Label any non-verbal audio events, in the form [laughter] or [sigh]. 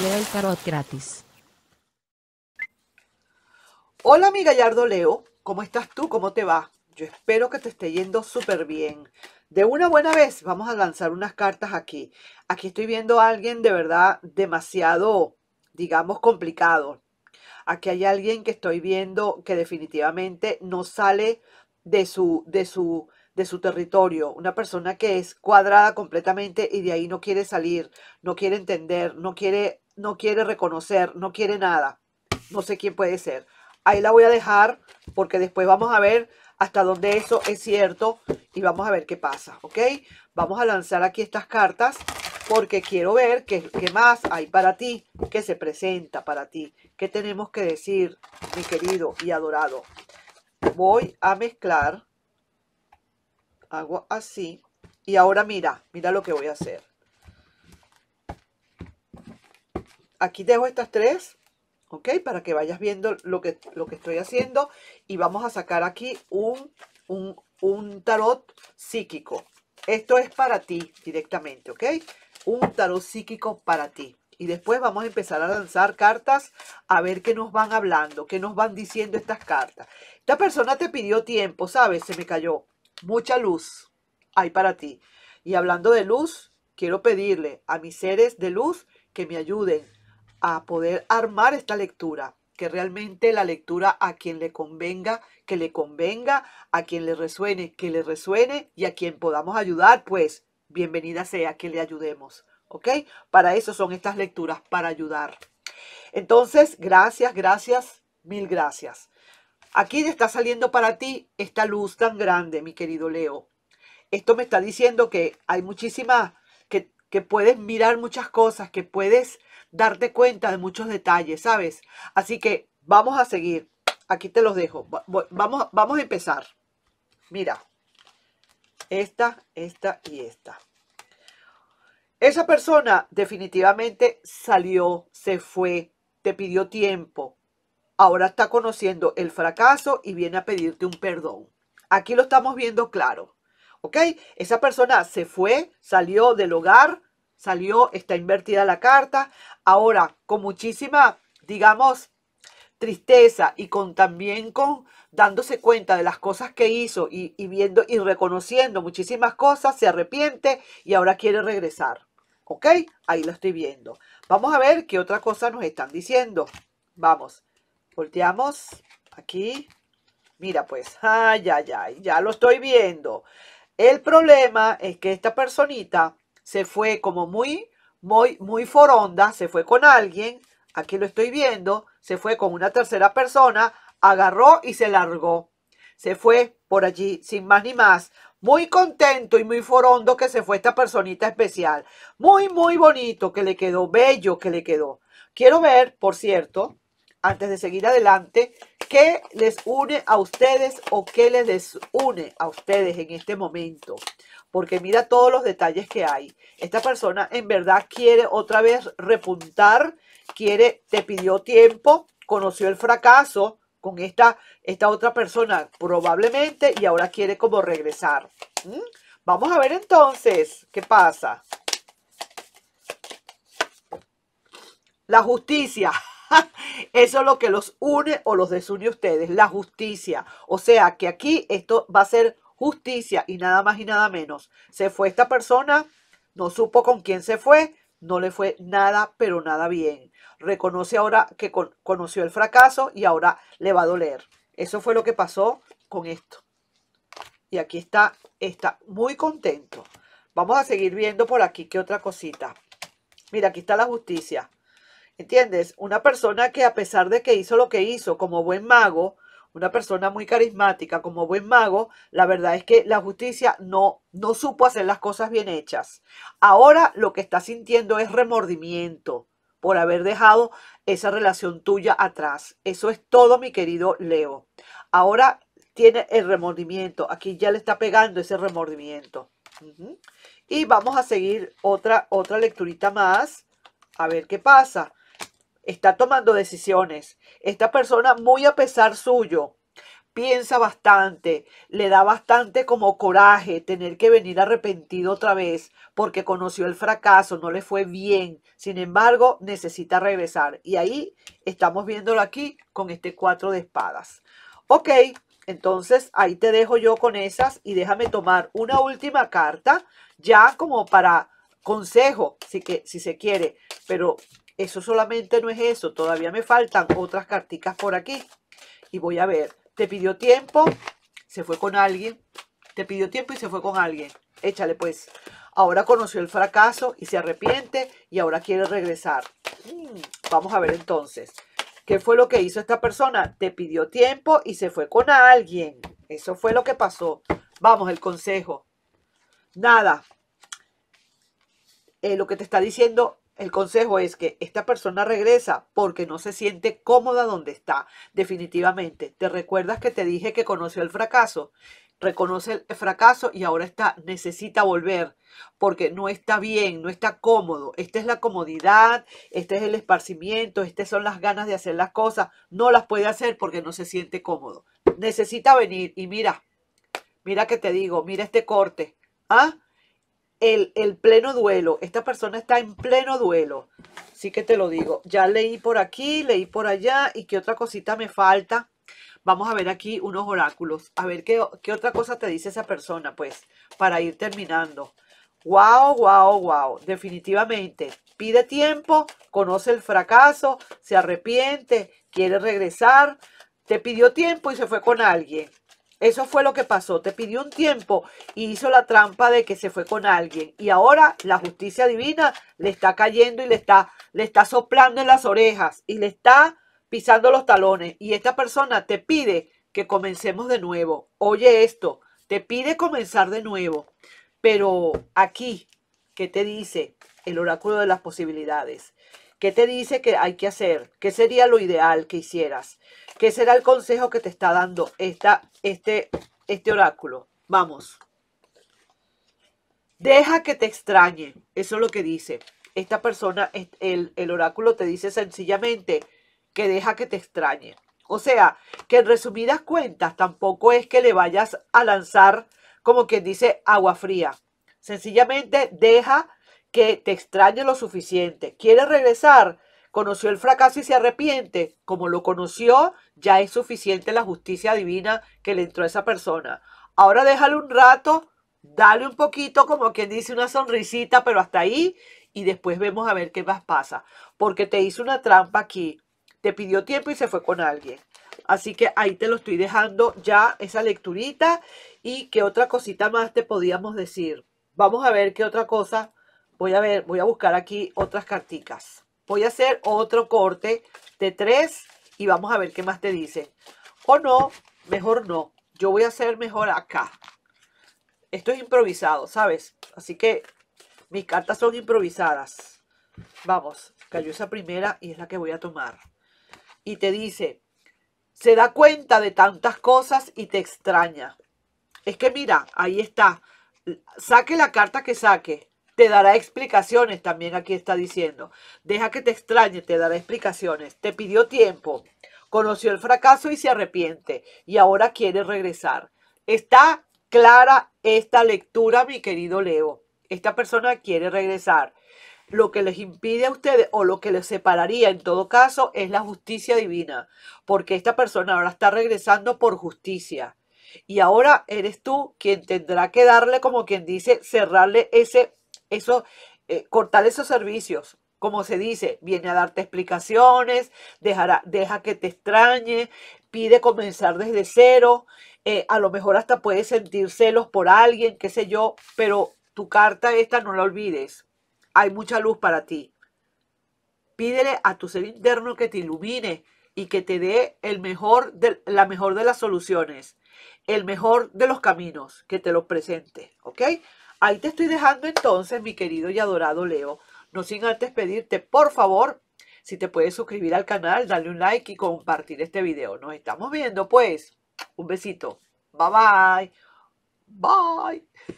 leo el tarot gratis. Hola mi gallardo Leo, ¿cómo estás tú? ¿Cómo te va? Yo espero que te esté yendo súper bien. De una buena vez vamos a lanzar unas cartas aquí. Aquí estoy viendo a alguien de verdad demasiado, digamos, complicado. Aquí hay alguien que estoy viendo que definitivamente no sale de su, de su de su territorio, una persona que es cuadrada completamente y de ahí no quiere salir, no quiere entender, no quiere, no quiere reconocer, no quiere nada. No sé quién puede ser. Ahí la voy a dejar porque después vamos a ver hasta dónde eso es cierto y vamos a ver qué pasa, ¿ok? Vamos a lanzar aquí estas cartas porque quiero ver qué, qué más hay para ti, qué se presenta para ti, qué tenemos que decir, mi querido y adorado. Voy a mezclar hago así y ahora mira, mira lo que voy a hacer. Aquí dejo estas tres, ¿ok? Para que vayas viendo lo que, lo que estoy haciendo y vamos a sacar aquí un, un, un tarot psíquico. Esto es para ti directamente, ¿ok? Un tarot psíquico para ti y después vamos a empezar a lanzar cartas a ver qué nos van hablando, qué nos van diciendo estas cartas. Esta persona te pidió tiempo, ¿sabes? Se me cayó. Mucha luz hay para ti. Y hablando de luz, quiero pedirle a mis seres de luz que me ayuden a poder armar esta lectura, que realmente la lectura a quien le convenga, que le convenga, a quien le resuene, que le resuene y a quien podamos ayudar, pues bienvenida sea que le ayudemos. ¿Ok? Para eso son estas lecturas, para ayudar. Entonces, gracias, gracias, mil gracias. Aquí está saliendo para ti esta luz tan grande, mi querido Leo? Esto me está diciendo que hay muchísimas, que, que puedes mirar muchas cosas, que puedes darte cuenta de muchos detalles, ¿sabes? Así que vamos a seguir. Aquí te los dejo. Vamos, vamos a empezar. Mira, esta, esta y esta. Esa persona definitivamente salió, se fue, te pidió tiempo, ahora está conociendo el fracaso y viene a pedirte un perdón. Aquí lo estamos viendo claro. ¿Ok? Esa persona se fue, salió del hogar, salió, está invertida la carta. Ahora, con muchísima, digamos, tristeza y con también con dándose cuenta de las cosas que hizo y, viendo y reconociendo muchísimas cosas, se arrepiente y ahora quiere regresar. ¿Ok? Ahí lo estoy viendo. Vamos a ver qué otra cosa nos están diciendo. Vamos. Volteamos aquí. Mira, pues, ay, ay, ay, ya lo estoy viendo. El problema es que esta personita se fue como muy, muy, muy foronda, se fue con alguien, aquí lo estoy viendo, se fue con una tercera persona, agarró y se largó. Se fue por allí, sin más ni más. Muy contento y muy forondo que se fue esta personita especial. Muy, muy bonito, que le quedó bello, que le quedó. Quiero ver, por cierto, antes de seguir adelante, ¿qué les une a ustedes o qué les desune a ustedes en este momento? Porque mira todos los detalles que hay. Esta persona en verdad quiere otra vez repuntar, quiere, te pidió tiempo, conoció el fracaso con esta, esta otra persona probablemente y ahora quiere como regresar. ¿Mm? Vamos a ver entonces qué pasa. La justicia. [laughs] Eso es lo que los une o los desune a ustedes, la justicia. O sea que aquí esto va a ser justicia y nada más y nada menos. Se fue esta persona, no supo con quién se fue, no le fue nada, pero nada bien. Reconoce ahora que conoció el fracaso y ahora le va a doler. Eso fue lo que pasó con esto. Y aquí está, está muy contento. Vamos a seguir viendo por aquí qué otra cosita. Mira, aquí está la justicia. ¿Entiendes? Una persona que a pesar de que hizo lo que hizo como buen mago, una persona muy carismática como buen mago, la verdad es que la justicia no, no supo hacer las cosas bien hechas. Ahora lo que está sintiendo es remordimiento por haber dejado esa relación tuya atrás. Eso es todo, mi querido Leo. Ahora tiene el remordimiento. Aquí ya le está pegando ese remordimiento. Y vamos a seguir otra, otra lecturita más. A ver qué pasa está tomando decisiones. Esta persona, muy a pesar suyo, piensa bastante, le da bastante como coraje tener que venir arrepentido otra vez porque conoció el fracaso, no le fue bien, sin embargo necesita regresar. Y ahí estamos viéndolo aquí con este cuatro de espadas. Ok, entonces ahí te dejo yo con esas y déjame tomar una última carta ya como para consejo, si, que, si se quiere, pero eso solamente no es eso. Todavía me faltan otras carticas por aquí. Y voy a ver. Te pidió tiempo, se fue con alguien. Te pidió tiempo y se fue con alguien. Échale pues. Ahora conoció el fracaso y se arrepiente y ahora quiere regresar. Mm, vamos a ver entonces. ¿Qué fue lo que hizo esta persona? Te pidió tiempo y se fue con alguien. Eso fue lo que pasó. Vamos, el consejo. Nada. Eh, lo que te está diciendo el consejo es que esta persona regresa porque no se siente cómoda donde está, definitivamente. ¿Te recuerdas que te dije que conoció el fracaso? Reconoce el fracaso y ahora está, necesita volver porque no está bien, no está cómodo. Esta es la comodidad, este es el esparcimiento, estas son las ganas de hacer las cosas. No las puede hacer porque no se siente cómodo. Necesita venir y mira, mira que te digo, mira este corte. ¿Ah? el, pleno duelo. Esta persona está en pleno duelo. Sí que te lo digo. Ya leí por aquí, leí por allá. ¿Y qué otra cosita me falta? Vamos a ver aquí unos oráculos. A ver qué, qué otra cosa te dice esa persona, pues, para ir terminando. Wow, wow, wow. Definitivamente. Pide tiempo, conoce el fracaso, se arrepiente, quiere regresar. Te pidió tiempo y se fue con alguien. Eso fue lo que pasó. Te pidió un tiempo y hizo la trampa de que se fue con alguien. Y ahora la justicia divina le está cayendo y le está, le está soplando en las orejas y le está pisando los talones. Y esta persona te pide que comencemos de nuevo. Oye esto, te pide comenzar de nuevo. Pero aquí, ¿qué te dice el oráculo de las posibilidades? te dice que hay que hacer? ¿Qué sería lo ideal que hicieras? ¿Qué será el consejo que te está dando esta, este, este oráculo? Vamos. Deja que te extrañe. Eso es lo que dice. Esta persona, el, el oráculo te dice sencillamente que deja que te extrañe. O sea, que en resumidas cuentas tampoco es que le vayas a lanzar como quien dice agua fría. Sencillamente deja que te extrañe lo suficiente. Quiere regresar, conoció el fracaso y se arrepiente. Como lo conoció, ya es suficiente la justicia divina que le entró a esa persona. Ahora déjale un rato, dale un poquito, como quien dice, una sonrisita, pero hasta ahí. Y después vemos a ver qué más pasa. Porque te hizo una trampa aquí. Te pidió tiempo y se fue con alguien. Así que ahí te lo estoy dejando ya esa lecturita y qué otra cosita más te podíamos decir. Vamos a ver qué otra cosa voy a ver, voy a buscar aquí otras carticas. Voy a hacer otro corte de tres y vamos a ver qué más te dice. O no, mejor no. Yo voy a hacer mejor acá. Esto es improvisado, ¿sabes? Así que mis cartas son improvisadas. Vamos, cayó esa primera y es la que voy a tomar. Y te dice, se da cuenta de tantas cosas y te extraña. Es que mira, ahí está. Saque la carta que saque te dará explicaciones, también aquí está diciendo. Deja que te extrañe, te dará explicaciones. Te pidió tiempo, conoció el fracaso y se arrepiente y ahora quiere regresar. Está clara esta lectura, mi querido Leo. Esta persona quiere regresar. Lo que les impide a ustedes o lo que les separaría en todo caso es la justicia divina, porque esta persona ahora está regresando por justicia. Y ahora eres tú quien tendrá que darle, como quien dice, cerrarle ese eso, eh, cortar esos servicios, como se dice, viene a darte explicaciones, dejará, deja que te extrañe, pide comenzar desde cero, eh, a lo mejor hasta puedes sentir celos por alguien, qué sé yo, pero tu carta esta no la olvides. Hay mucha luz para ti. Pídele a tu ser interno que te ilumine y que te dé el mejor de, la mejor de las soluciones, el mejor de los caminos, que te lo presente, ¿ok? Ahí te estoy dejando entonces, mi querido y adorado Leo. No sin antes pedirte, por favor, si te puedes suscribir al canal, darle un like y compartir este video. Nos estamos viendo, pues. Un besito. Bye, bye. Bye.